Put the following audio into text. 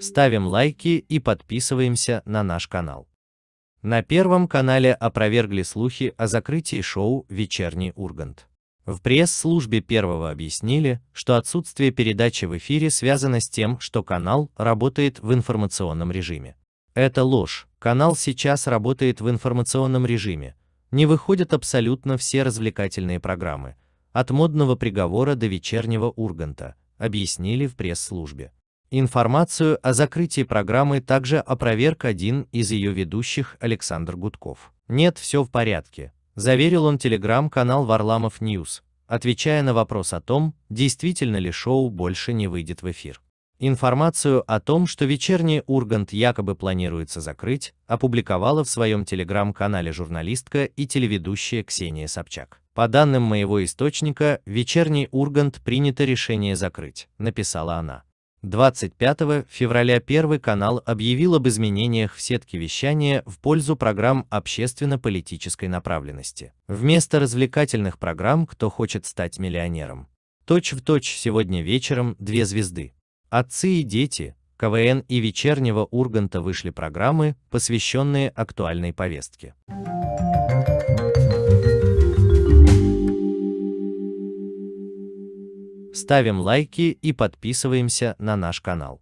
ставим лайки и подписываемся на наш канал. На Первом канале опровергли слухи о закрытии шоу «Вечерний Ургант». В пресс-службе Первого объяснили, что отсутствие передачи в эфире связано с тем, что канал работает в информационном режиме. Это ложь, канал сейчас работает в информационном режиме, не выходят абсолютно все развлекательные программы, от модного приговора до вечернего Урганта, объяснили в пресс-службе. Информацию о закрытии программы также опроверг один из ее ведущих Александр Гудков. «Нет, все в порядке», – заверил он телеграм-канал Варламов News, отвечая на вопрос о том, действительно ли шоу больше не выйдет в эфир. Информацию о том, что вечерний Ургант якобы планируется закрыть, опубликовала в своем телеграм-канале журналистка и телеведущая Ксения Собчак. По данным моего источника, вечерний Ургант принято решение закрыть, написала она. 25 февраля Первый канал объявил об изменениях в сетке вещания в пользу программ общественно-политической направленности. Вместо развлекательных программ «Кто хочет стать миллионером?» Точь-в-точь сегодня вечером две звезды. Отцы и дети, КВН и вечернего Урганта вышли программы, посвященные актуальной повестке. ставим лайки и подписываемся на наш канал.